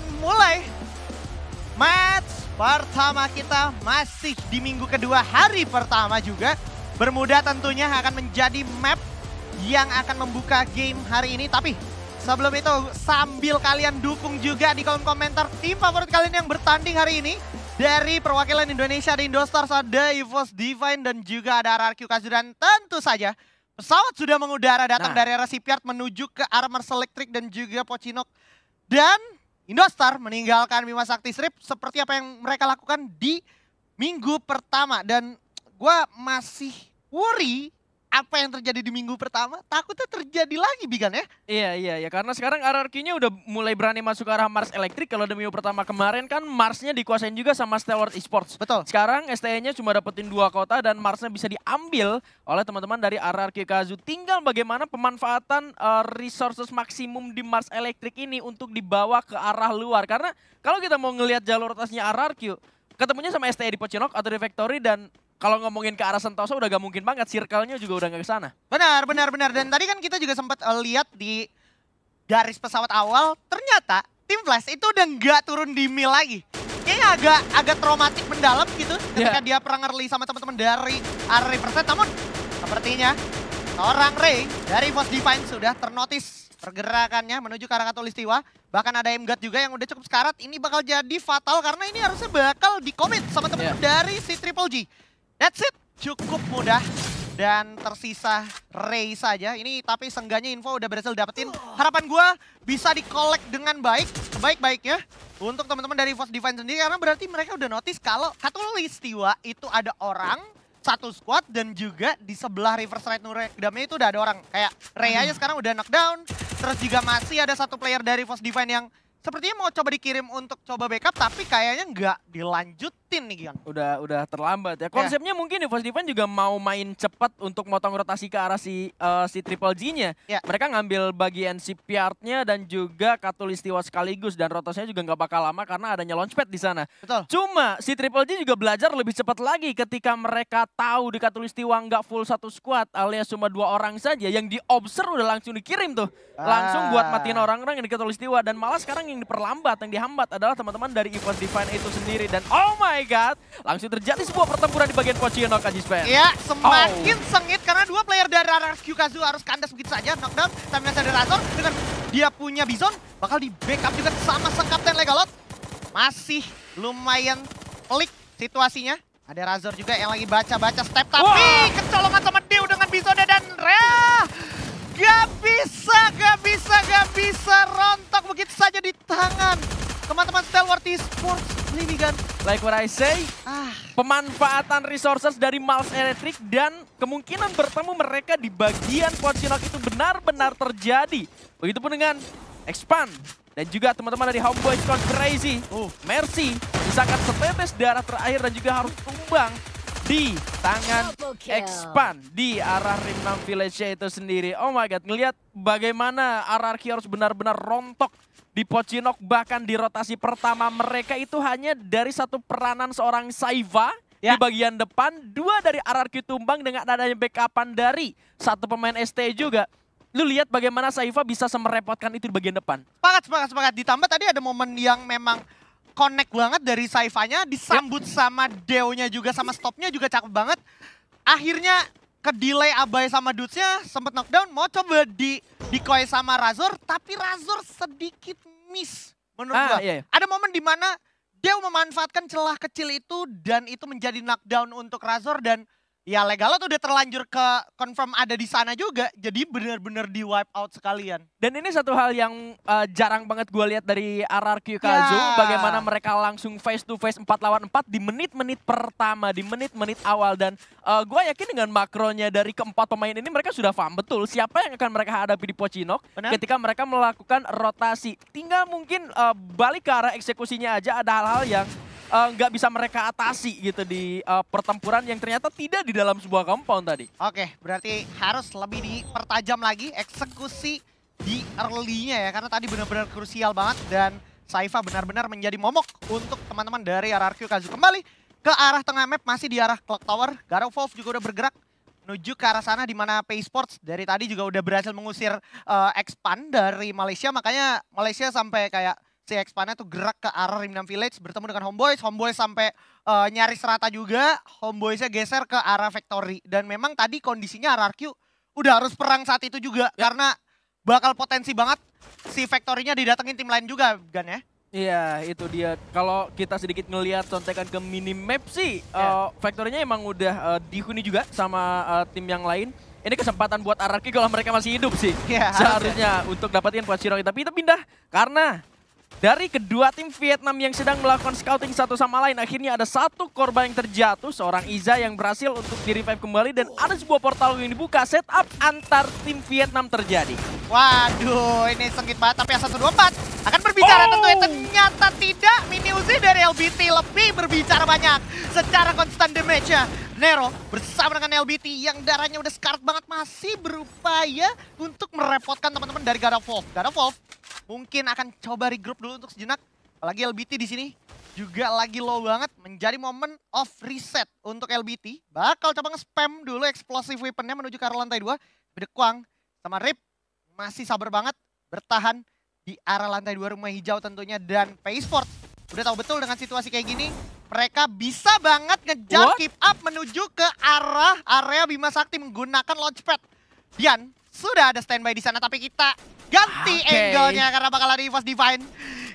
akan mulai match pertama kita masih di minggu kedua hari pertama juga. Bermuda tentunya akan menjadi map yang akan membuka game hari ini. Tapi sebelum itu sambil kalian dukung juga di kolom komentar tim favorit kalian yang bertanding hari ini. Dari perwakilan Indonesia di Indostars ada Evos Divine dan juga ada RRQ Kazudan. Tentu saja pesawat sudah mengudara datang nah. dari arah shipyard menuju ke Armor Selectric dan juga Pochinok Dan Indostar meninggalkan Bima Sakti Strip seperti apa yang mereka lakukan di minggu pertama. Dan gue masih worry apa yang terjadi di minggu pertama takutnya terjadi lagi Bigan ya. Iya iya ya karena sekarang RRQ-nya udah mulai berani masuk ke arah Mars Electric kalau di minggu pertama kemarin kan Marsnya dikuasain juga sama stewart Esports. Betul. Sekarang STE-nya cuma dapetin dua kota dan Marsnya bisa diambil oleh teman-teman dari RRQ Kazu. Tinggal bagaimana pemanfaatan uh, resources maksimum di Mars Electric ini untuk dibawa ke arah luar karena kalau kita mau ngelihat jalur atasnya RRQ ketemunya sama STE di Pocinok atau di Factory dan kalau ngomongin ke arah Sentosa udah gak mungkin banget, circle-nya juga udah gak ke sana. Benar, benar, benar. Dan tadi kan kita juga sempat uh, eh, lihat di garis pesawat awal, ternyata tim Flash itu udah gak turun di mil lagi. Kayaknya agak agak traumatik mendalam gitu ketika yeah. dia perang early sama teman-teman dari Array Perset. Namun sepertinya seorang Ray dari Force Divine sudah ternotis pergerakannya menuju ke arah Katulistiwa. Bahkan ada Emgat juga yang udah cukup sekarat. Ini bakal jadi fatal karena ini harusnya bakal dikomit sama teman-teman yeah. dari si Triple G. That's it. Cukup mudah dan tersisa Ray saja. Ini tapi sengganya info udah berhasil dapetin. Harapan gue bisa dikolek dengan baik, sebaik-baiknya. Untuk teman-teman dari Force Defense sendiri, karena berarti mereka udah notice kalau listiwa itu ada orang, satu squad, dan juga di sebelah reverse right Nurekdamnya itu udah ada orang. Kayak Ray aja hmm. sekarang udah knockdown, terus juga masih ada satu player dari Force Defense yang sepertinya mau coba dikirim untuk coba backup, tapi kayaknya nggak dilanjut ngikutin nih Gian. Udah udah terlambat ya. ya. Konsepnya yeah. mungkin Evos Defense juga mau main cepat untuk motong rotasi ke arah si uh, si Triple G-nya. Yeah. Mereka ngambil bagian si Piart-nya dan juga Katulistiwa sekaligus dan rotasinya juga nggak bakal lama karena adanya launchpad di sana. Betul. Cuma si Triple G juga belajar lebih cepat lagi ketika mereka tahu di Katulistiwa nggak full satu squad alias cuma dua orang saja yang diobser udah langsung dikirim tuh. Ah. Langsung buat matiin orang-orang yang di Katulistiwa dan malah sekarang yang diperlambat, yang dihambat adalah teman-teman dari Evos Defense itu sendiri dan oh my my god. Langsung terjadi sebuah pertempuran di bagian posisi Pochino Jispe. Ya, semakin oh. sengit karena dua player dari RSQ Kazu harus kandas begitu saja. Knockdown, Tamina dari Razor dengan dia punya Bison bakal di backup juga sama sang Kapten Legalot. Masih lumayan pelik situasinya. Ada Razor juga yang lagi baca-baca step tapi wow. kecolongan sama Dew dengan Bison dan Rea. Gak bisa, gak bisa, gak bisa rontok begitu Esports Limigan. Like what I say, ah. pemanfaatan resources dari Miles Electric dan kemungkinan bertemu mereka di bagian Quadzinok itu benar-benar terjadi. Begitupun dengan Expand dan juga teman-teman dari Homeboy Gone Crazy. Uh. Oh. Mercy misalkan setetes darah terakhir dan juga harus tumbang di tangan expand di arah Rimnam Village itu sendiri. Oh my god, ngelihat bagaimana RRQ harus benar-benar rontok di Pocinok bahkan di rotasi pertama mereka itu hanya dari satu peranan seorang Saiva ya. di bagian depan, dua dari RRQ tumbang dengan adanya backupan dari satu pemain ST juga lu lihat bagaimana saiva bisa semerepotkan itu di bagian depan. Sepakat, sepakat, sepakat. Ditambah tadi ada momen yang memang connect banget dari Saifanya, disambut yep. sama Deonya juga, sama stopnya juga cakep banget. Akhirnya ke delay Abai sama Dutsnya, sempat knockdown, mau coba di koi sama Razor, tapi Razor sedikit miss menurut ah, gua. Iya, iya. Ada momen di mana Deo memanfaatkan celah kecil itu dan itu menjadi knockdown untuk Razor dan ya legal tuh udah terlanjur ke confirm ada di sana juga. Jadi benar-benar di wipe out sekalian. Dan ini satu hal yang uh, jarang banget gue lihat dari RRQ Kazu. Ya. yeah. Bagaimana mereka langsung face to face 4 lawan 4 di menit-menit pertama, di menit-menit awal. Dan uh, eh, gue yakin dengan makronya dari keempat pemain ini mereka sudah paham betul siapa yang akan mereka hadapi di Pochinok Bener. Ketika mereka melakukan rotasi. Tinggal mungkin uh, balik ke arah eksekusinya aja ada hal-hal yang Eh, nggak uh, bisa mereka atasi gitu di uh, pertempuran yang ternyata tidak di dalam sebuah compound tadi. Oke, okay, berarti harus lebih dipertajam lagi eksekusi di early-nya ya, karena tadi benar-benar krusial banget dan Saifa benar-benar menjadi momok untuk teman-teman dari RRQ Kazu. Kembali ke arah tengah map, masih di arah Clock Tower. Garo Wolf juga udah bergerak menuju ke arah sana di mana Pay Sports dari tadi juga udah berhasil mengusir uh, eh, expand dari Malaysia. Makanya Malaysia sampai kayak si Expana tuh gerak ke arah Rimdam Village bertemu dengan Homeboys. Homeboys sampai uh, eh, nyaris rata juga. Homeboysnya geser ke arah Factory. Dan memang tadi kondisinya RRQ udah harus perang saat itu juga. Ya. Karena bakal potensi banget si Factory-nya didatengin tim lain juga Gan ya. Iya itu dia. Kalau kita sedikit ngelihat contekan ke minimap sih. Yeah. Ya. Uh, Factory-nya emang udah uh, dihuni juga sama uh, tim yang lain ini kesempatan buat Araki kalau mereka masih hidup sih. Yeah, Seharusnya untuk dapetin Shiroi. Tapi kita pindah karena dari kedua tim Vietnam yang sedang melakukan scouting satu sama lain, akhirnya ada satu korban yang terjatuh, seorang Iza yang berhasil untuk di-revive kembali, dan ada sebuah portal yang dibuka, setup antar tim Vietnam terjadi. Waduh, ini sengit banget, tapi yang 124 akan berbicara oh. tentunya, ternyata tidak, Mini Uzi dari LBT lebih berbicara banyak secara konstan damage-nya. Nero bersama dengan LBT yang darahnya udah sekarat banget masih berupaya untuk merepotkan teman-teman dari God of Mungkin akan coba regroup dulu untuk sejenak. Apalagi LBT di sini juga lagi low banget. Menjadi momen of reset untuk LBT. Bakal coba nge-spam dulu explosive weaponnya menuju ke arah lantai 2. Bedekuang sama Rip masih sabar banget bertahan di arah lantai 2 rumah hijau tentunya. Dan Paceport udah tahu betul dengan situasi kayak gini. Mereka bisa banget ngejar What? keep up menuju ke arah area Bima Sakti menggunakan launchpad. Dian sudah ada standby di sana tapi kita ganti ah, okay. angle-nya karena bakal ada EVOS divine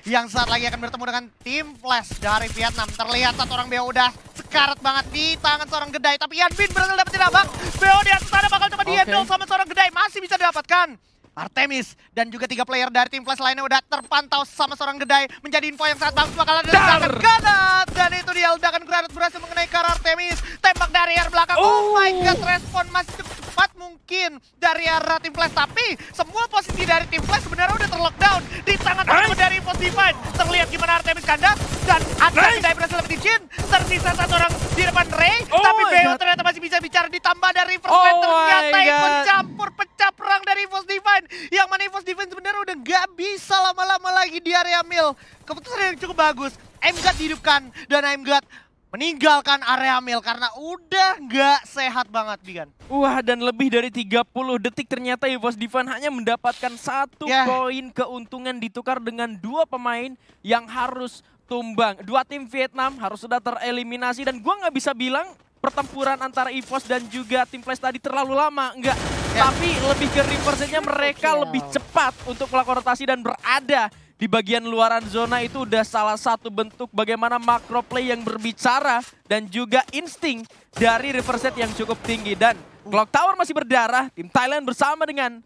yang saat lagi akan bertemu dengan tim Flash dari Vietnam. Terlihat satu orang Beo udah sekarat banget di tangan seorang Gedai. Tapi Yan Bin berhasil dapetin abang. Beo di atas sana bakal coba okay. di-handle sama seorang Gedai. Masih bisa didapatkan. Artemis dan juga tiga player dari tim Flash lainnya udah terpantau sama seorang gedai menjadi info yang sangat bagus bakalan ada ledakan granat dan itu dia ledakan granat berhasil mengenai Kar Artemis tembak dari air belakang oh, oh my god respon masih cepat mungkin dari arah tim Flash tapi semua posisi dari tim Flash sebenarnya udah terlockdown di tangan nice. dari Post Divine terlihat gimana Artemis kandas dan ada nice. gedai berhasil dapat izin tersisa satu orang di depan Ray oh tapi Beo ternyata masih bisa bicara ditambah dari First oh ternyata ikut campur kurang dari Evos Divine. Yang mana Evos Divine sebenarnya udah gak bisa lama-lama lagi di area mil Keputusan yang cukup bagus. Aimgard dihidupkan dan Aimgard meninggalkan area mil karena udah gak sehat banget Bigan. Wah dan lebih dari 30 detik ternyata Evos Divan hanya mendapatkan satu yeah. poin keuntungan ditukar dengan dua pemain yang harus tumbang. Dua tim Vietnam harus sudah tereliminasi dan gua nggak bisa bilang pertempuran antara EVOS dan juga tim Flash tadi terlalu lama. Enggak, yeah. tapi lebih ke reverse-nya mereka okay. lebih cepat untuk melakukan rotasi dan berada di bagian luaran zona itu udah salah satu bentuk bagaimana makro play yang berbicara dan juga insting dari reverse set yang cukup tinggi dan clock tower masih berdarah tim Thailand bersama dengan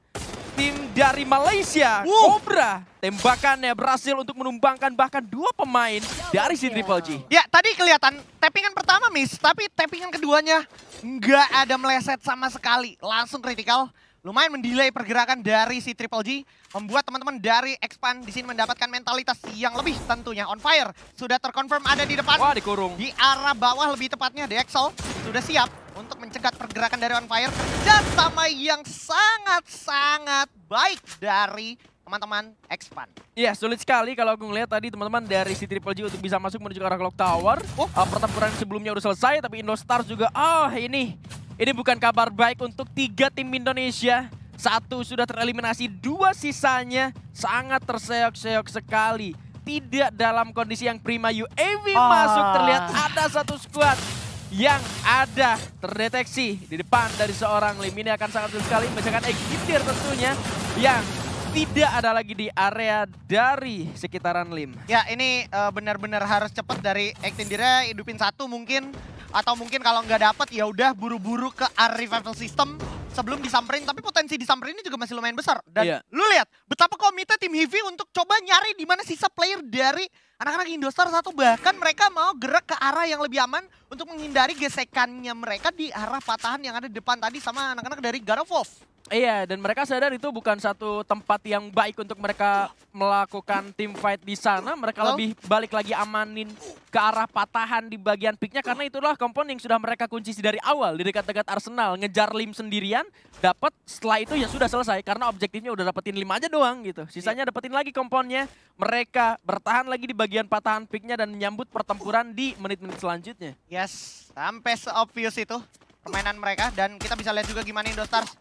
tim dari Malaysia, wow. Cobra. Tembakannya berhasil untuk menumbangkan bahkan dua pemain dari si Triple G. Ya, tadi kelihatan tappingan pertama miss, tapi tappingan keduanya nggak ada meleset sama sekali. Langsung kritikal lumayan mendelay pergerakan dari si Triple G. Membuat teman-teman dari Expan di sini mendapatkan mentalitas yang lebih tentunya. On fire sudah terkonfirm ada di depan. Wah dikurung. Di arah bawah lebih tepatnya di Excel sudah siap untuk mencegat pergerakan dari On Fire. Dan sama yang sangat-sangat baik dari teman-teman expand. Iya, sulit sekali kalau aku ngelihat tadi teman-teman dari si Triple G untuk bisa masuk menuju ke arah Clock Tower. Oh. Uh, pertempuran sebelumnya udah selesai, tapi Indo Stars juga, ah oh, ini ini bukan kabar baik untuk tiga tim Indonesia. Satu sudah tereliminasi, dua sisanya sangat terseok-seok sekali. Tidak dalam kondisi yang prima UAV ah. masuk terlihat ada satu squad yang ada terdeteksi di depan dari seorang Lim. Ini akan sangat sulit sekali membacakan Egitir tentunya yang tidak ada lagi di area dari sekitaran Lim. Ya ini eh, benar-benar harus cepat dari Ektindira hidupin satu mungkin atau mungkin kalau nggak dapat ya udah buru-buru ke revival system sebelum disamperin tapi potensi disamperin ini juga masih lumayan besar dan iya. lu lihat betapa komite tim Heavy untuk coba nyari di mana sisa player dari anak-anak Indostar satu bahkan mereka mau gerak ke arah yang lebih aman untuk menghindari gesekannya mereka di arah patahan yang ada di depan tadi sama anak-anak dari garofov Iya, dan mereka sadar itu bukan satu tempat yang baik untuk mereka melakukan team fight di sana. Mereka lebih balik lagi amanin ke arah patahan di bagian picknya karena itulah kompon yang sudah mereka kunci dari awal di dekat-dekat Arsenal. Ngejar Lim sendirian, dapat setelah itu ya sudah selesai karena objektifnya udah dapetin Lim aja doang gitu. Sisanya dapetin lagi komponnya. Mereka bertahan lagi di bagian patahan picknya dan menyambut pertempuran di menit-menit selanjutnya. Yes, sampai se-obvious itu permainan mereka dan kita bisa lihat juga gimana Indostars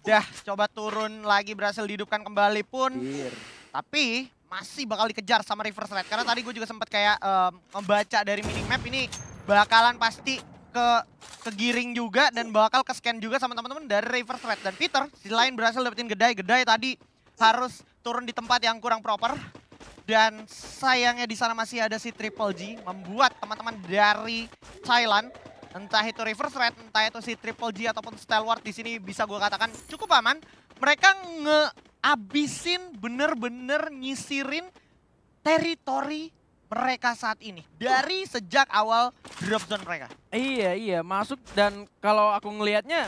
Dah, coba turun lagi berhasil dihidupkan kembali pun. Dear. Tapi masih bakal dikejar sama Reverse Red. Karena tadi gue juga sempat kayak um, membaca dari minimap ini bakalan pasti ke giring juga dan bakal ke scan juga sama teman-teman dari Reverse Red. Dan Peter di lain berhasil dapetin Gedai. Gedai tadi harus turun di tempat yang kurang proper. Dan sayangnya di sana masih ada si Triple G membuat teman-teman dari Thailand Entah itu reverse red, entah itu si triple G ataupun stalwart di sini bisa gue katakan cukup aman. Mereka ngeabisin bener-bener nyisirin teritori mereka saat ini dari sejak awal drop zone mereka. Iya iya masuk dan kalau aku ngelihatnya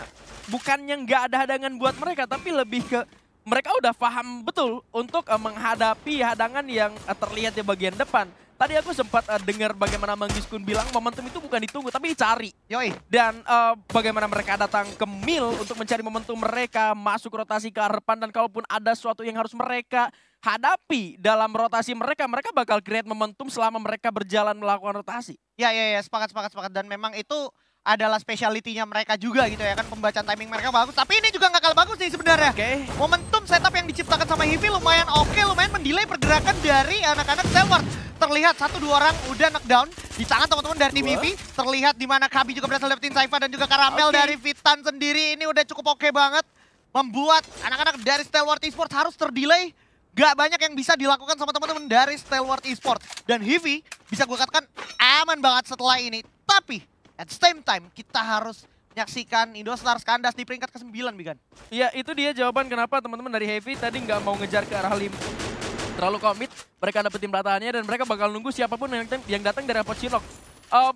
bukannya nggak ada hadangan buat mereka tapi lebih ke mereka udah paham betul untuk eh, menghadapi hadangan yang eh, terlihat di bagian depan. Tadi aku sempat uh, dengar bagaimana Mang Giskun bilang momentum itu bukan ditunggu tapi dicari. Yoi. Dan uh, bagaimana mereka datang ke Mil untuk mencari momentum mereka masuk rotasi ke harapan dan kalaupun ada sesuatu yang harus mereka hadapi dalam rotasi mereka, mereka bakal create momentum selama mereka berjalan melakukan rotasi. Ya ya ya, sepakat sepakat sepakat dan memang itu adalah specialitynya mereka juga gitu ya kan pembacaan timing mereka bagus tapi ini juga nggak kalah bagus sih sebenarnya okay. momentum setup yang diciptakan sama Hivi lumayan oke okay, lumayan mendelay pergerakan dari anak-anak Selward terlihat satu dua orang udah knockdown di tangan teman-teman dari tim Hivi terlihat di mana Kabi juga berhasil dapetin Saifa dan juga Karamel okay. dari Vitan sendiri ini udah cukup oke okay banget membuat anak-anak dari Stalwart Esports harus terdelay gak banyak yang bisa dilakukan sama teman-teman dari Stalwart Esports dan Hivi bisa gue katakan aman banget setelah ini tapi At the same time, kita harus menyaksikan Indostar kandas di peringkat ke-9, Bigan. Iya, itu dia jawaban kenapa teman-teman dari Heavy tadi nggak mau ngejar ke arah Lim. Terlalu komit, mereka dapetin pelatahannya dan mereka bakal nunggu siapapun yang, yang datang dari Apo Chinook. Uh,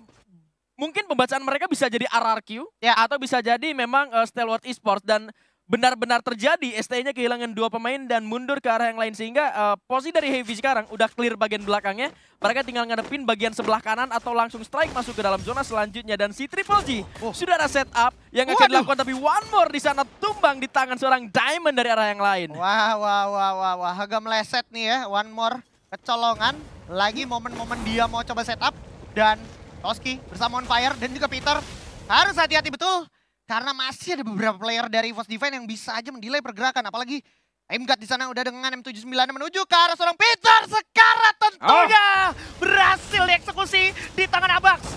mungkin pembacaan mereka bisa jadi RRQ ya. atau bisa jadi memang uh, eh, Stalwart Esports dan benar-benar terjadi STI-nya kehilangan dua pemain dan mundur ke arah yang lain sehingga uh, posisi dari Heavy sekarang udah clear bagian belakangnya mereka tinggal ngadepin bagian sebelah kanan atau langsung strike masuk ke dalam zona selanjutnya dan si Triple G oh. sudah ada setup yang akan dilakukan tapi one more di sana tumbang di tangan seorang Diamond dari arah yang lain wah wah wah wah wah agak meleset nih ya one more kecolongan lagi momen-momen dia mau coba setup dan Toski bersama On Fire dan juga Peter harus hati-hati betul karena masih ada beberapa player dari Force Divine yang bisa aja mendelay pergerakan. Apalagi Aimgat di sana udah dengan M79 menuju ke arah seorang Peter Sekarang tentunya oh. berhasil dieksekusi di tangan Abax.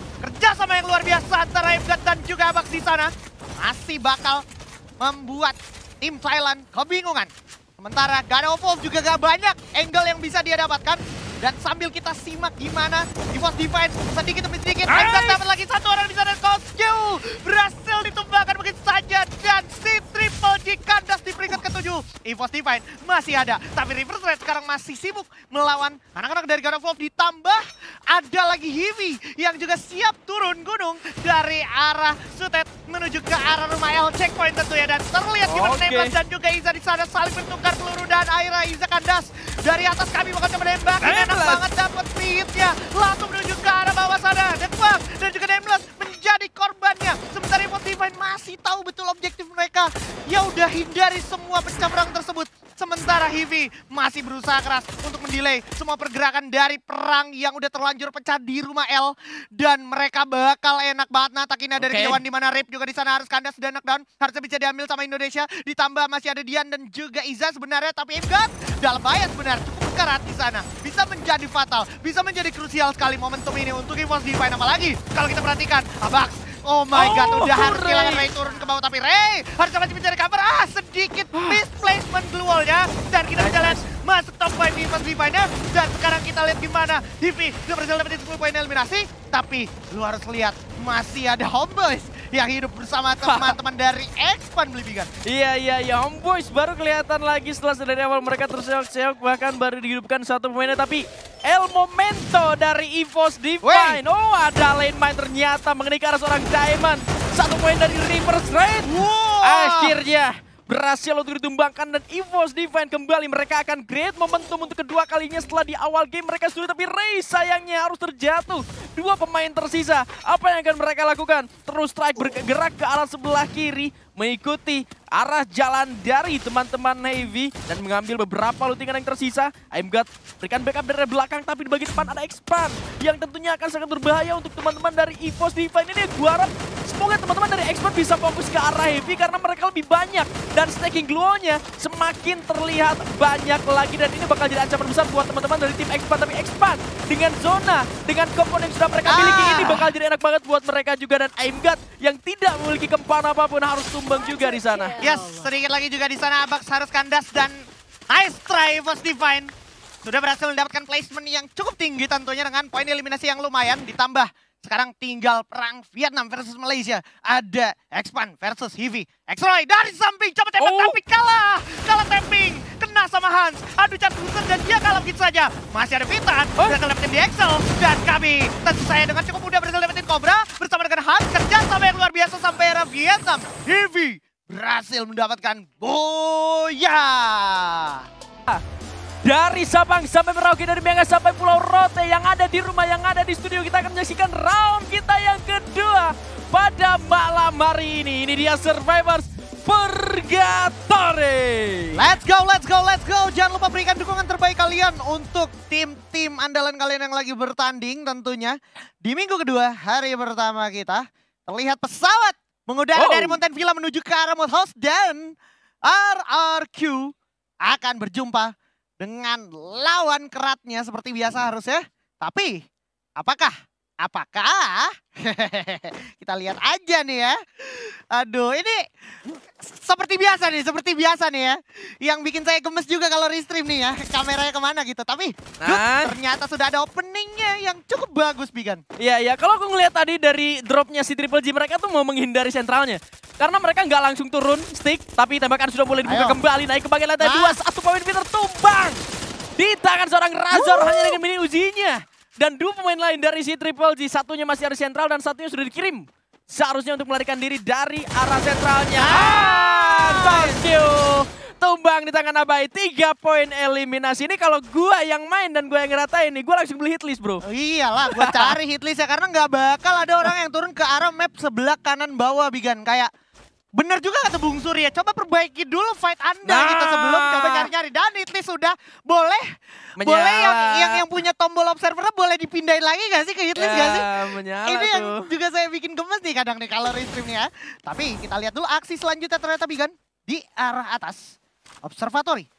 sama yang luar biasa antara Aimgat dan juga Abax di sana masih bakal membuat tim Thailand kebingungan. Sementara Wolf juga gak banyak angle yang bisa dia dapatkan. Dan sambil kita simak gimana di Divos Divine sedikit demi sedikit. Aigas dapat lagi satu orang di sana. Skill berhasil ditumbangkan begitu saja. Dan si triple di kandas 7. Evos Divine masih ada. Tapi River Threat sekarang masih sibuk melawan anak-anak dari God of Love. Ditambah ada lagi heavy yang juga siap turun gunung dari arah Sutet menuju ke arah rumah L checkpoint tentunya. Dan terlihat gimana okay. Nameless dan juga Iza di sana saling bertukar peluru. Dan akhirnya Iza kandas dari atas kami bakal coba nembak. Enak banget dapat pitnya. Langsung menuju ke arah bawah sana. dan juga Nameless menjadi korbannya. Divine masih tahu betul objektif mereka. Ya udah hindari semua pecah perang tersebut. Sementara Hivi masih berusaha keras untuk mendelay semua pergerakan dari perang yang udah terlanjur pecah di rumah L. Dan mereka bakal enak banget natakinnya okay. dari kejauhan di mana Rip juga di sana harus kandas dan knockdown. Harusnya bisa diambil sama Indonesia. Ditambah masih ada Dian dan juga Iza sebenarnya. Tapi Imgat dalam bahaya sebenarnya cukup sekarat di sana. Bisa menjadi fatal, bisa menjadi krusial sekali momentum ini untuk Evos Divine. Apalagi kalau kita perhatikan, Abax Oh my oh, god, udah harus kehilangan Ray turun ke bawah. Tapi Ray harus masih mencari cover. Ah, sedikit ah. misplacement blue wall-nya. Dan kita berjalan masuk top 5 di first nya Dan sekarang kita lihat gimana HP sudah berhasil dapetin 10 poin eliminasi. Tapi lu harus lihat, masih ada Homeboys yang hidup bersama teman-teman dari Expand Blibigan. Iya, iya, iya. Homeboys baru kelihatan lagi setelah dari awal mereka terseok-seok. Bahkan baru dihidupkan satu pemainnya. Tapi El Momento dari EVOS Divine. Wey. Oh, ada lane main ternyata mengenai ke arah seorang Diamond. Satu poin dari Reverse Raid. Wow. Akhirnya berhasil untuk ditumbangkan dan EVOS Divine kembali. Mereka akan create momentum untuk kedua kalinya setelah di awal game mereka sulit. Tapi Ray sayangnya harus terjatuh. Dua pemain tersisa. Apa yang akan mereka lakukan? Terus strike bergerak ke arah sebelah kiri mengikuti arah jalan dari teman-teman Navy dan mengambil beberapa lutingan yang tersisa. Aimgat berikan backup dari belakang tapi di bagian depan ada expand yang tentunya akan sangat berbahaya untuk teman-teman dari EVOS Divine ini. gua harap semoga teman-teman dari Expand bisa fokus ke arah Heavy karena mereka lebih banyak dan stacking glow-nya semakin terlihat banyak lagi dan ini bakal jadi ancaman besar buat teman-teman dari tim Expand. tapi Expand dengan zona dengan komponen yang sudah mereka miliki ini ah. bakal jadi enak banget buat mereka juga dan Aimgat yang tidak memiliki kempan apapun harus tumbang juga di sana. Ya, yes, sedikit lagi juga di sana Abax harus kandas dan nice try First Divine. Sudah berhasil mendapatkan placement yang cukup tinggi tentunya dengan poin eliminasi yang lumayan ditambah sekarang tinggal perang Vietnam versus Malaysia. Ada Expand versus x Xroy dari samping coba tembak oh. tapi kalah. Kalah tapping. Kena sama Hans. Aduh chat booster dan dia kalah gitu saja. Masih ada Vitan. Oh. Berhasil dapetin di Excel. Dan kami tentu saya dengan cukup mudah berhasil dapetin Cobra. Bersama dengan Hans kerja sama yang luar biasa sampai era Vietnam. Heavy berhasil mendapatkan Boya. Dari Sabang sampai Merauke, dari Mega sampai Pulau Rote, yang ada di rumah, yang ada di studio, kita akan menyaksikan round kita yang kedua pada malam hari ini. Ini dia Survivors Purgatory. Let's go, let's go, let's go. Jangan lupa berikan dukungan terbaik kalian untuk tim-tim andalan kalian yang lagi bertanding tentunya. Di minggu kedua, hari pertama kita, terlihat pesawat mengudara oh. dari Mountain Villa menuju ke arah Mount House dan RRQ akan berjumpa dengan lawan keratnya seperti biasa harusnya. Tapi apakah Apakah? Kita lihat aja nih ya. Aduh, ini seperti biasa nih, seperti biasa nih ya. Yang bikin saya gemes juga kalau restream nih ya. Kameranya kemana gitu. Tapi nah. Dut, ternyata sudah ada openingnya yang cukup bagus, Bigan. Iya, iya. Kalau aku ngeliat tadi dari dropnya si Triple G, mereka tuh mau menghindari sentralnya. Karena mereka nggak langsung turun stick, tapi tembakan sudah boleh dibuka Ayo. kembali. Naik ke bagian lantai nah. dua, satu poin Peter tumbang. Di tangan seorang Razor, uh. hanya ini mini ujinya. Dan dua pemain lain dari si Triple G, satunya masih harus sentral dan satunya sudah dikirim. Seharusnya untuk melarikan diri dari arah sentralnya. Ah, ah, thank you. tumbang di tangan Abai. Tiga poin eliminasi. Ini kalau gue yang main dan gue yang ngeratain nih, gue langsung beli hit list bro. Oh, iyalah, gua cari hit list ya. Karena gak bakal ada orang yang turun ke arah map sebelah kanan bawah, Bigan. Kayak Bener juga kata Bung Surya, coba perbaiki dulu fight Anda gitu nah. gitu sebelum coba nyari-nyari. Dan itu sudah boleh menyala. boleh yang, yang yang punya tombol observer boleh dipindahin lagi gak sih ke hitlist ya, gak sih? Ini tuh. yang juga saya bikin gemes nih kadang nih kalau restream ya. Tapi kita lihat dulu aksi selanjutnya ternyata Bigan di arah atas. Observatory,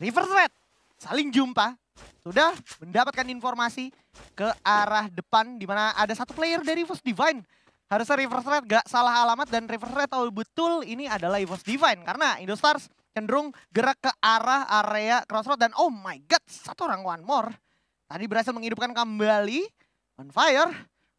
reverse red, saling jumpa. Sudah mendapatkan informasi ke arah depan di mana ada satu player dari First Divine harusnya reverse rate gak salah alamat dan reverse rate tahu betul ini adalah Evos Divine karena Indostars cenderung gerak ke arah area crossroad dan oh my god satu orang one more tadi berhasil menghidupkan kembali on fire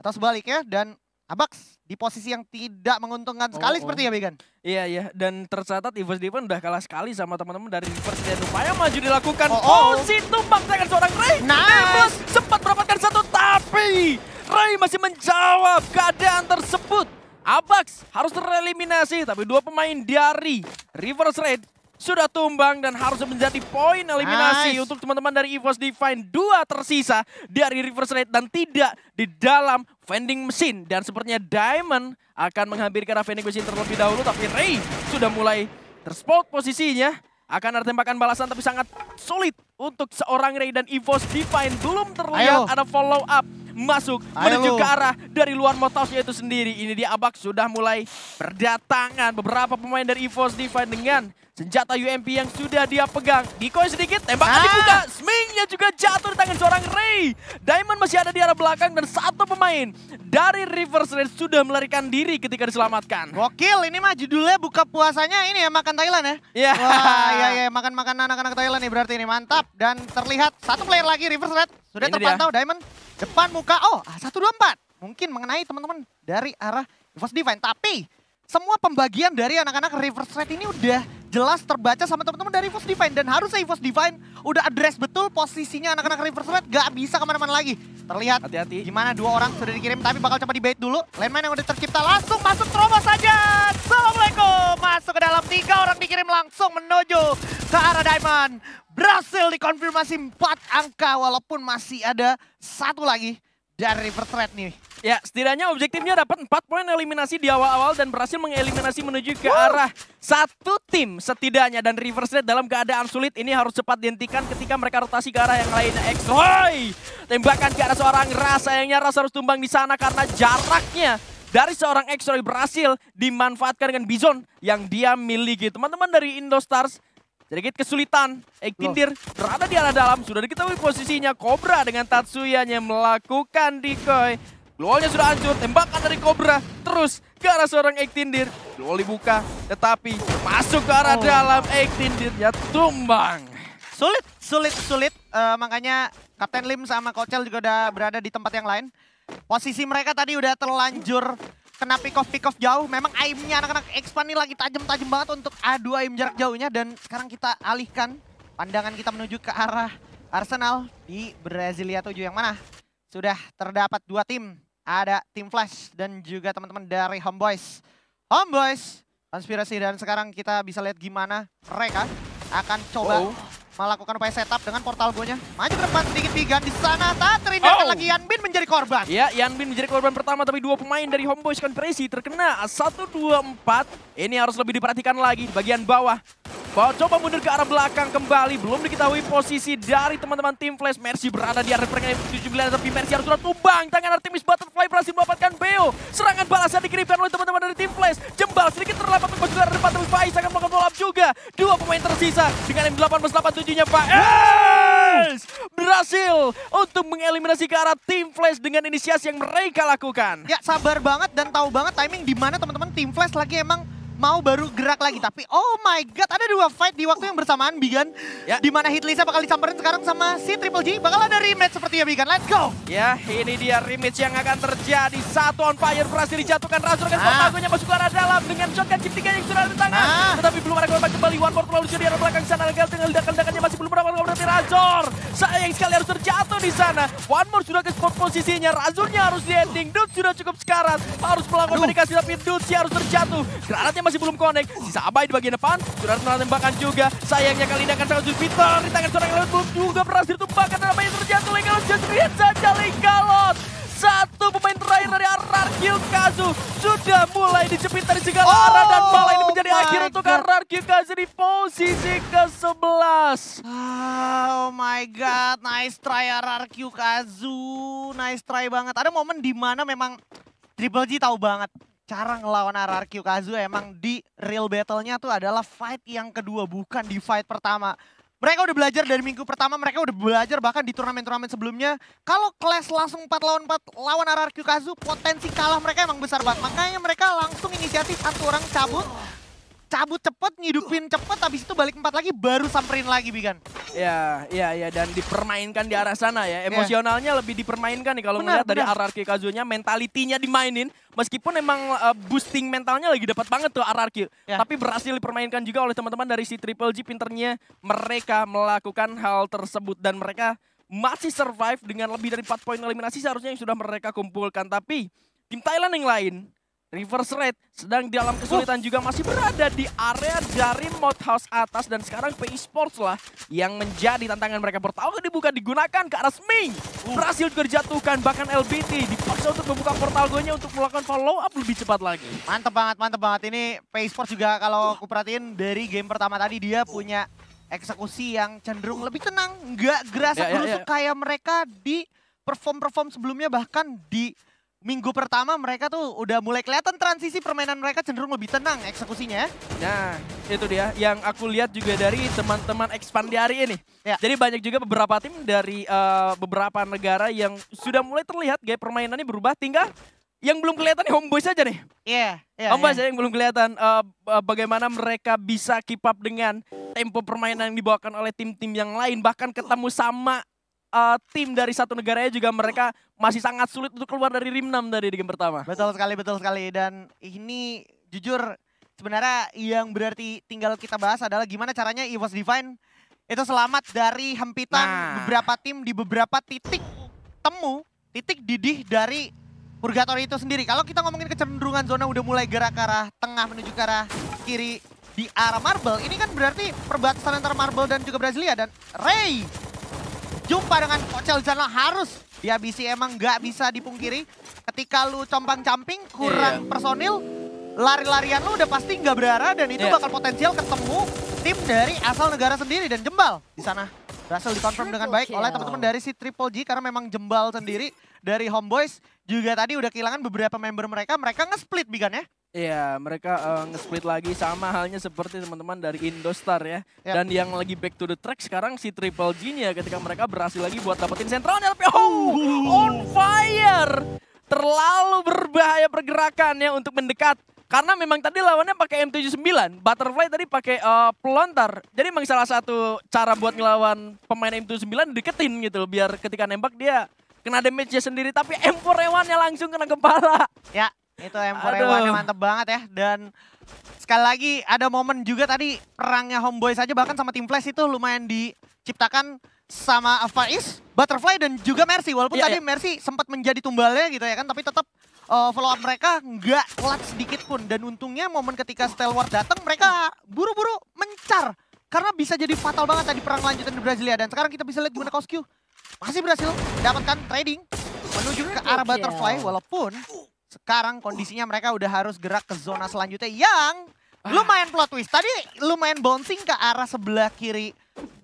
atau sebaliknya dan Abax di posisi yang tidak menguntungkan sekali oh, oh. seperti ya Began. Iya iya dan tercatat Evos Divine udah kalah sekali sama teman-teman dari Reverse dan upaya maju dilakukan. Oh, oh. oh si tumpang dengan seorang Ray. Nice. Evos sempat mendapatkan satu tapi Ray masih menjawab keadaan tersebut. Abax harus tereliminasi, tapi dua pemain dari Reverse Raid sudah tumbang dan harus menjadi poin eliminasi nice. untuk teman-teman dari EVOS Divine. Dua tersisa dari reverse rate dan tidak di dalam vending mesin. Dan sepertinya Diamond akan menghampiri ke arah vending mesin terlebih dahulu. Tapi Ray sudah mulai terspot posisinya. Akan ada tembakan balasan tapi sangat sulit untuk seorang Ray dan EVOS Divine. Belum terlihat Ayo. ada follow up masuk Ayo menuju lo. ke arah dari luar motosnya itu sendiri. Ini dia Abak sudah mulai berdatangan beberapa pemain dari EVOS Divine dengan senjata UMP yang sudah dia pegang. Decoy sedikit, tembakan ah. dibuka. Smingnya juga jatuh di tangan seorang Ray. Diamond masih ada di arah belakang dan satu pemain dari Reverse Red sudah melarikan diri ketika diselamatkan. Gokil, ini mah judulnya buka puasanya ini ya makan Thailand ya? Iya. Yeah. Wah, iya iya makan-makan anak-anak Thailand nih berarti ini mantap. Dan terlihat satu player lagi Reverse Red sudah ini terpantau dia. Diamond. Depan muka. Oh, 124. Ah, Mungkin mengenai teman-teman dari arah Reverse Divine. Tapi semua pembagian dari anak-anak Reverse Red ini udah jelas terbaca sama teman-teman dari Reverse Divine. Dan harusnya Reverse Divine udah address betul posisinya anak-anak Reverse Red. Gak bisa kemana-mana lagi. Terlihat Hati-hati. gimana dua orang sudah dikirim tapi bakal coba dibait dulu. Landmine yang udah tercipta langsung masuk terobos saja. Assalamualaikum. Masuk ke dalam tiga orang dikirim langsung menuju ke arah Diamond berhasil dikonfirmasi empat angka walaupun masih ada satu lagi dari River nih. Ya, setidaknya objektifnya dapat 4 poin eliminasi di awal-awal dan berhasil mengeliminasi menuju ke arah satu tim setidaknya. Dan River rate dalam keadaan sulit ini harus cepat dihentikan ketika mereka rotasi ke arah yang lainnya. Exoy! Tembakan ke arah seorang Ras, sayangnya Ras harus tumbang di sana karena jaraknya dari seorang Exoy berhasil dimanfaatkan dengan Bizon yang dia miliki. Teman-teman dari Indo Stars. Sedikit kesulitan, Ektindir eh, berada di arah dalam, sudah diketahui posisinya. Cobra dengan Tatsuyanya melakukan decoy. Glowallnya sudah hancur, tembakan dari Cobra terus ke arah seorang Ektindir. Glowall dibuka, tetapi masuk ke arah oh. dalam Ektindir, ya tumbang. Sulit, sulit, sulit. Uh, makanya Kapten Lim sama Kocel juga udah berada di tempat yang lain. Posisi mereka tadi udah terlanjur kena pick off pick off jauh. Memang aimnya anak-anak Expan ini lagi tajam-tajam banget untuk A2 aim jarak jauhnya dan sekarang kita alihkan pandangan kita menuju ke arah Arsenal di Brasilia 7 yang mana sudah terdapat dua tim. Ada tim Flash dan juga teman-teman dari Homeboys. Homeboys konspirasi dan sekarang kita bisa lihat gimana mereka akan coba oh melakukan upaya setup dengan portal gonya. Maju ke depan sedikit tiga di sana. Tatrin oh. lagi lagi Bin menjadi korban. Ya, Bin menjadi korban pertama tapi dua pemain dari Homeboys Konferensi terkena 1 2 4. Ini harus lebih diperhatikan lagi di bagian bawah. Bawa coba mundur ke arah belakang kembali. Belum diketahui posisi dari teman-teman tim Flash. Mercy berada di area peringkat 79. Tapi Mercy harus sudah tumbang. Tangan Artemis Butterfly berhasil mendapatkan Beo. Serangan balasan dikirimkan oleh teman-teman dari tim Flash. Jembal sedikit terlambat untuk dari depan. Tapi Faiz akan melakukan follow juga. Dua pemain tersisa. Dengan M887-nya Yes! Berhasil untuk mengeliminasi ke arah tim Flash dengan inisiasi yang mereka lakukan. Ya sabar banget dan tahu banget timing di mana teman-teman tim Flash lagi emang mau baru gerak lagi. Tapi oh my god ada dua fight di waktu yang bersamaan Bigan. Ya. mana Hitlisa bakal disamperin sekarang sama si Triple G. Bakal ada rematch seperti ya Bigan. Let's go. Ya ini dia rematch yang akan terjadi. Satu on fire berhasil dijatuhkan. Razor kan ah. masuk ke arah dalam dengan shotgun chip 3 yang sudah ada di tangan. Ah. Tetapi belum ada korban kembali. One more terlalu di arah belakang sana. Legal dengan ledakan-ledakannya masih belum berapa berarti Razor. Sayang sekali harus terjatuh di sana. One more sudah ke spot posisinya. Razornya harus di ending. Dude sudah cukup sekarat. Harus melakukan komunikasi tapi Dude sih harus terjatuh. Granatnya masih belum connect. Sisa Abai di bagian depan. Sudah kena tembakan juga. Sayangnya kali ini akan sangat vital di tangan seorang Legalot. Belum juga berhasil tumpahkan, Dan apa yang terjatuh Legalot? Just lihat saja Legalot. Satu pemain terakhir dari Arar Kazu sudah mulai dijepit dari segala oh arah dan malah ini menjadi akhir God. untuk Arar Kazu di posisi ke-11. Oh my God, nice try Arar Kazu. Nice try banget. Ada momen di mana memang Triple G tahu banget cara ngelawan RRQ Kazu emang di real battle-nya tuh adalah fight yang kedua bukan di fight pertama. Mereka udah belajar dari minggu pertama, mereka udah belajar bahkan di turnamen-turnamen sebelumnya. Kalau Clash langsung 4 lawan 4 lawan RRQ Kazu, potensi kalah mereka emang besar banget. Makanya mereka langsung inisiatif satu orang cabut, cabut cepet, ngidupin cepet, habis itu balik empat lagi baru samperin lagi Bigan. Ya, ya, ya dan dipermainkan di arah sana ya. ya. Emosionalnya yeah. lebih dipermainkan nih kalau melihat dari RRQ Kazunya, mentalitinya dimainin. Meskipun emang uh, boosting mentalnya lagi dapat banget tuh RRQ, yeah. tapi berhasil dipermainkan juga oleh teman-teman dari si Triple G pinternya mereka melakukan hal tersebut dan mereka masih survive dengan lebih dari 4 poin eliminasi seharusnya yang sudah mereka kumpulkan. Tapi tim Thailand yang lain Reverse Red sedang di dalam kesulitan oh. juga masih berada di area dari mod house atas dan sekarang PE Sports lah yang menjadi tantangan mereka. Portal dibuka digunakan ke arah Ming Uh. Berhasil juga dijatuhkan bahkan LBT dipaksa untuk membuka portal gonya untuk melakukan follow up lebih cepat lagi. Mantep banget, mantep banget. Ini PE Sports juga kalau aku perhatiin dari game pertama tadi dia punya eksekusi yang cenderung lebih tenang. Nggak gerasa ya, ya, ya. kayak mereka di perform-perform sebelumnya bahkan di minggu pertama mereka tuh udah mulai kelihatan transisi permainan mereka cenderung lebih tenang eksekusinya. Ya. Nah, itu dia yang aku lihat juga dari teman-teman Expandiari ini. Ya. Jadi banyak juga beberapa tim dari uh, beberapa negara yang sudah mulai terlihat gaya permainannya berubah tinggal yang belum kelihatan nih ya Homeboys aja nih. Iya. Yeah, yeah, homeboys yeah. aja yang belum kelihatan uh, bagaimana mereka bisa keep up dengan tempo permainan yang dibawakan oleh tim-tim yang lain bahkan ketemu sama uh, tim dari satu negaranya juga mereka masih sangat sulit untuk keluar dari rim 6 dari di game pertama. Betul sekali, betul sekali. Dan ini jujur sebenarnya yang berarti tinggal kita bahas adalah gimana caranya EVOS Divine itu selamat dari hempitan nah. beberapa tim di beberapa titik temu, titik didih dari Purgatory itu sendiri. Kalau kita ngomongin kecenderungan zona udah mulai gerak ke arah tengah menuju ke arah kiri di arah Marble, ini kan berarti perbatasan antara Marble dan juga Brasilia dan Ray Jumpa dengan kocel jana harus harus dihabisi emang nggak bisa dipungkiri. Ketika lu compang-camping, kurang yeah. personil, lari-larian lu udah pasti nggak berarah dan itu yeah. bakal potensial ketemu tim dari asal negara sendiri dan jembal di sana. Berhasil dikonfirm dengan baik oleh teman-teman dari si Triple G karena memang jembal sendiri dari Homeboys juga tadi udah kehilangan beberapa member mereka. Mereka nge-split Bigan ya. Iya, mereka uh, nge-split lagi sama halnya seperti teman-teman dari Indostar ya. Yep. Ya. Dan yang lagi back to the track sekarang si Triple G nya ketika mereka berhasil lagi buat dapetin sentral LP. Oh, uh. on fire! Terlalu berbahaya pergerakannya untuk mendekat. Karena memang tadi lawannya pakai M79, Butterfly tadi pakai uh, pelontar. Jadi memang salah satu cara buat ngelawan pemain M79 deketin gitu biar ketika nembak dia kena damage-nya sendiri tapi M4 rewannya langsung kena kepala. Ya, itu m 4 mantep banget ya. Dan sekali lagi ada momen juga tadi perangnya Homeboy saja bahkan sama Team Flash itu lumayan diciptakan sama Faiz, Butterfly dan juga Mercy. Walaupun yeah, tadi yeah. Mercy sempat menjadi tumbalnya gitu ya kan, tapi tetap uh, eh, follow up mereka nggak telat sedikit pun. Dan untungnya momen ketika Stalwart datang mereka buru-buru mencar. Karena bisa jadi fatal banget tadi perang lanjutan di brazilia Dan sekarang kita bisa lihat guna Koskyu. Masih berhasil mendapatkan trading menuju ke arah Butterfly walaupun sekarang uh. kondisinya mereka udah harus gerak ke zona selanjutnya yang ah. lumayan plot twist. Tadi lumayan bouncing ke arah sebelah kiri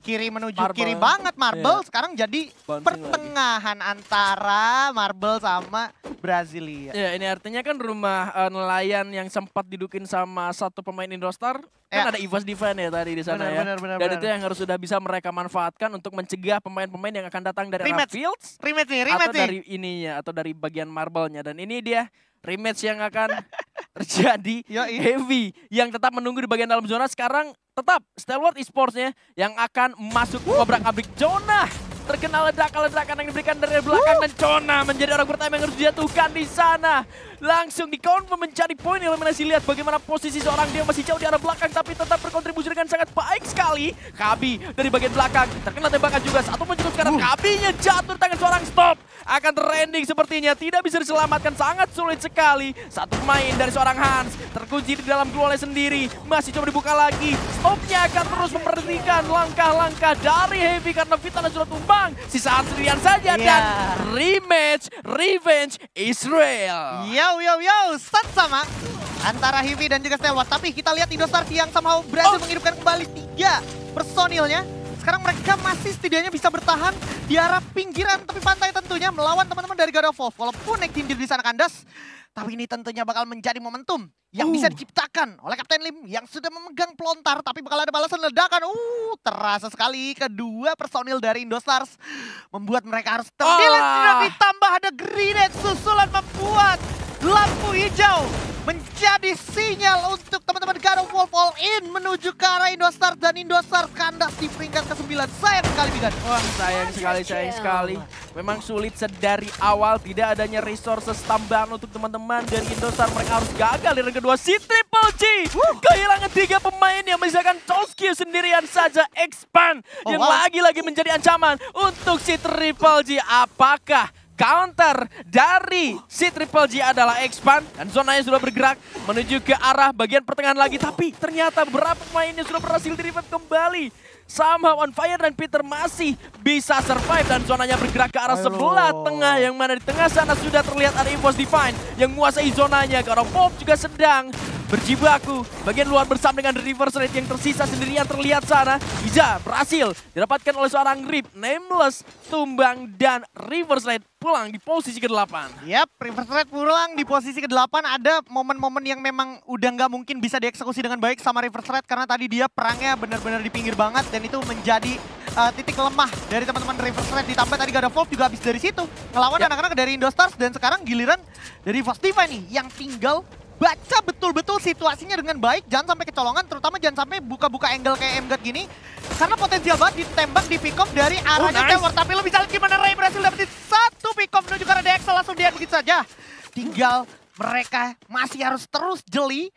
kiri menuju marble. kiri banget marble yeah. sekarang jadi Bouncing pertengahan lagi. antara marble sama brazilia. Ya yeah, ini artinya kan rumah uh, nelayan yang sempat didukin sama satu pemain Indostar yeah. kan ya. ada Ivas Divan ya tadi di sana bener, ya. Bener, bener, Dan bener. itu yang harus sudah bisa mereka manfaatkan untuk mencegah pemain-pemain yang akan datang dari rematch. fields rematch nih, rematch atau nih. dari ininya atau dari bagian Marble-nya. dan ini dia rematch yang akan terjadi Yoi. heavy yang tetap menunggu di bagian dalam zona sekarang tetap Stalwart Esportsnya yang akan masuk ke kobrak abrik zona terkenal ledakan-ledakan yang diberikan dari belakang Woo. dan zona menjadi orang pertama yang harus dijatuhkan di sana langsung di count mencari poin eliminasi. Lihat bagaimana posisi seorang dia masih jauh di arah belakang tapi tetap berkontribusi dengan sangat baik sekali. Kabi dari bagian belakang terkena tembakan juga satu pun cukup sekarang. Uh. Kabinya jatuh tangan seorang stop. Akan trending sepertinya tidak bisa diselamatkan sangat sulit sekali. Satu pemain dari seorang Hans terkunci di dalam keluarnya sendiri. Masih coba dibuka lagi. Stopnya akan terus memperhatikan langkah-langkah dari Heavy karena Vitalnya sudah tumbang. Sisa sendirian saja yeah. dan rematch, revenge Israel. Yo, iya, yo, yo, sat sama antara Hivi dan juga Stelwa. Tapi kita lihat Indosar yang somehow berhasil oh. menghidupkan kembali tiga personilnya. Sekarang mereka masih setidaknya bisa bertahan di arah pinggiran tepi pantai tentunya melawan teman-teman dari God of Wolf. Walaupun naik tim di sana kandas, tapi ini tentunya bakal menjadi momentum yang uh. bisa diciptakan oleh Kapten Lim yang sudah memegang pelontar tapi bakal ada balasan ledakan. Uh, terasa sekali kedua personil dari Indostars membuat mereka harus terpilih. Oh. tambah ada grenade susulan membuat lampu hijau menjadi sinyal untuk teman-teman Garo Wolf all in menuju ke arah Indostar dan Indostar kandas di peringkat ke-9 sayang sekali Bidan. Wah sayang sekali, sayang sekali. Memang sulit sedari awal tidak adanya resources tambahan untuk teman-teman dari Indostar. Mereka harus gagal di ring kedua. Si Triple G Woo. kehilangan tiga pemain yang misalkan Toski sendirian saja expand. Oh, yang lagi-lagi wow. menjadi ancaman untuk si Triple G. Apakah counter dari si Triple G adalah expand dan zonanya sudah bergerak menuju ke arah bagian pertengahan lagi tapi ternyata berapa pemainnya sudah berhasil dirivet kembali sama on fire dan Peter masih bisa survive dan zonanya bergerak ke arah sebelah tengah yang mana di tengah sana sudah terlihat ada Infos Divine yang menguasai zonanya. Karena Pop juga sedang berjibaku. Bagian luar bersama dengan reverse rate yang tersisa sendirian terlihat sana. Iza berhasil didapatkan oleh seorang Rip. Nameless tumbang dan reverse rate pulang di posisi ke-8. Yap, reverse rate pulang di posisi ke-8. Ada momen-momen yang memang udah nggak mungkin bisa dieksekusi dengan baik sama reverse rate. Karena tadi dia perangnya benar-benar di pinggir banget. Dan itu menjadi uh, titik lemah dari teman-teman reverse rate. Ditambah tadi God volt juga habis dari situ. Ngelawan anak-anak yep. dari Indostars. Dan sekarang giliran dari Fastify nih yang tinggal baca betul-betul situasinya dengan baik. Jangan sampai kecolongan, terutama jangan sampai buka-buka angle kayak MGAT gini. Karena potensial banget ditembak di pick dari oh, arahnya oh, nice. Tower. Tapi lo bisa lihat gimana Ray berhasil dapetin satu pick menuju ke DX langsung dia begitu saja. Tinggal mereka masih harus terus jeli.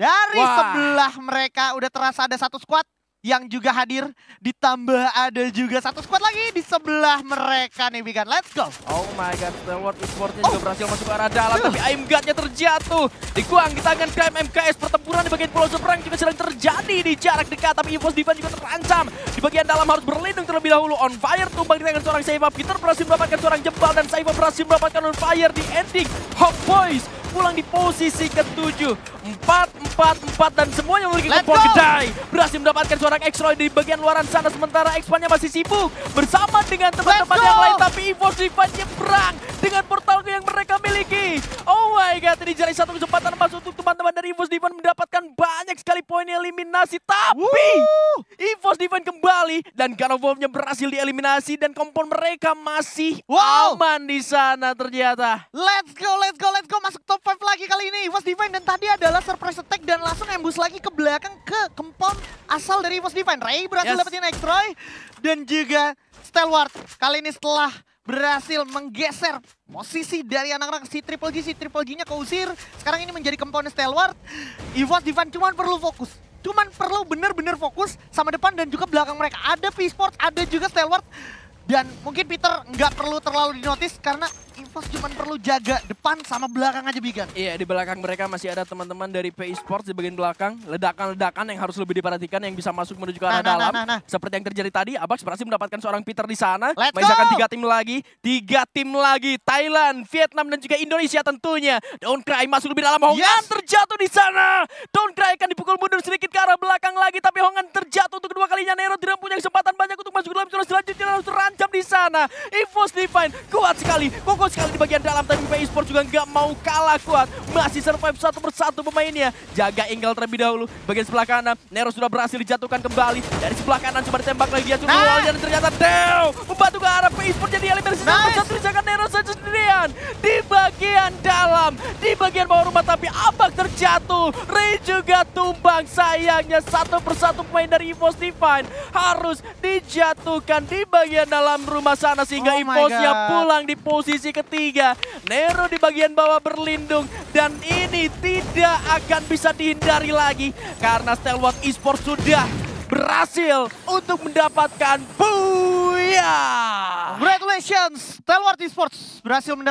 Dari Wah. sebelah mereka udah terasa ada satu squad yang juga hadir. Ditambah ada juga satu squad lagi di sebelah mereka nih Wigan. Let's go. Oh my god, the Esportsnya oh. juga berhasil masuk ke arah dalam. Uh. Tapi guard-nya terjatuh. Dikuang kita akan KM MKS. Pertempuran di bagian Pulau Seberang juga sedang terjadi di jarak dekat. Tapi Evos Divan juga terancam. Di bagian dalam harus berlindung terlebih dahulu. On Fire tumbang di tangan seorang Saifah. Peter berhasil mendapatkan seorang jebal. Dan Saifah berhasil mendapatkan On Fire di ending. Hawk Boys pulang di posisi ketujuh. Empat, empat, empat, dan semuanya memiliki kompor kedai. Berhasil mendapatkan seorang X-Roy di bagian luaran sana, sementara x masih sibuk. Bersama dengan teman-teman yang lain, tapi e Evo Rifan nyebrang dengan portal yang mereka miliki. Mega tadi satu kesempatan masuk untuk teman-teman dari Evos Divan mendapatkan banyak sekali poin eliminasi. Tapi Evos Divan kembali dan ganovolve berhasil dieliminasi dan kompon mereka masih wow. aman di sana ternyata. Let's go, let's go, let's go. Masuk top 5 lagi kali ini Evos Divan dan tadi adalah surprise attack dan langsung embus lagi ke belakang ke kompon asal dari Evos Divan. Ray berhasil yes. dapetin x dan juga Stalwart. Kali ini setelah berhasil menggeser posisi dari anak-anak si Triple G. Si Triple G-nya keusir. Sekarang ini menjadi komponen stalwart. Evos Divan cuman perlu fokus. Cuman perlu benar-benar fokus sama depan dan juga belakang mereka. Ada V-Sports, ada juga stalwart. Dan mungkin Peter nggak perlu terlalu dinotis karena Invos cuma perlu jaga depan sama belakang aja Bigan. Iya, di belakang mereka masih ada teman-teman dari PI Sports di bagian belakang. Ledakan-ledakan yang harus lebih diperhatikan yang bisa masuk menuju ke arah nah, nah dalam. Nah, nah, nah, nah. Seperti yang terjadi tadi, Abax berhasil mendapatkan seorang Peter di sana. Let's Mainkan tiga tim lagi, tiga tim lagi. Thailand, Vietnam dan juga Indonesia tentunya. Don't Cry masuk lebih dalam Hongan yes. terjatuh di sana. Don't Cry akan dipukul mundur sedikit ke arah belakang lagi tapi Hongan terjatuh untuk kedua kalinya. Nero tidak punya kesempatan banyak untuk masuk ke dalam zona selanjutnya harus terancam di sana. Invos Divine kuat sekali. Kok jago sekali di bagian dalam, tapi PE Sport juga nggak mau kalah kuat. Masih survive satu persatu pemainnya. Jaga angle terlebih dahulu. Bagian sebelah kanan, Nero sudah berhasil dijatuhkan kembali. Dari sebelah kanan coba ditembak lagi, dia sudah nah. dan ternyata down. Membantu ke arah PE Sport jadi eliminasi nice. satu jaga Nero saja sendirian. Di bagian dalam, di bagian bawah rumah, tapi Abak terjatuh. Ray juga tumbang. Sayangnya satu persatu pemain dari EVOS Divine harus dijatuhkan di bagian dalam rumah sana. Sehingga oh EVOSnya pulang di posisi ketiga. Nero di bagian bawah berlindung dan ini tidak akan bisa dihindari lagi karena Stalwart Esports sudah berhasil untuk mendapatkan Buya. Congratulations, Stalwart Esports berhasil mendapatkan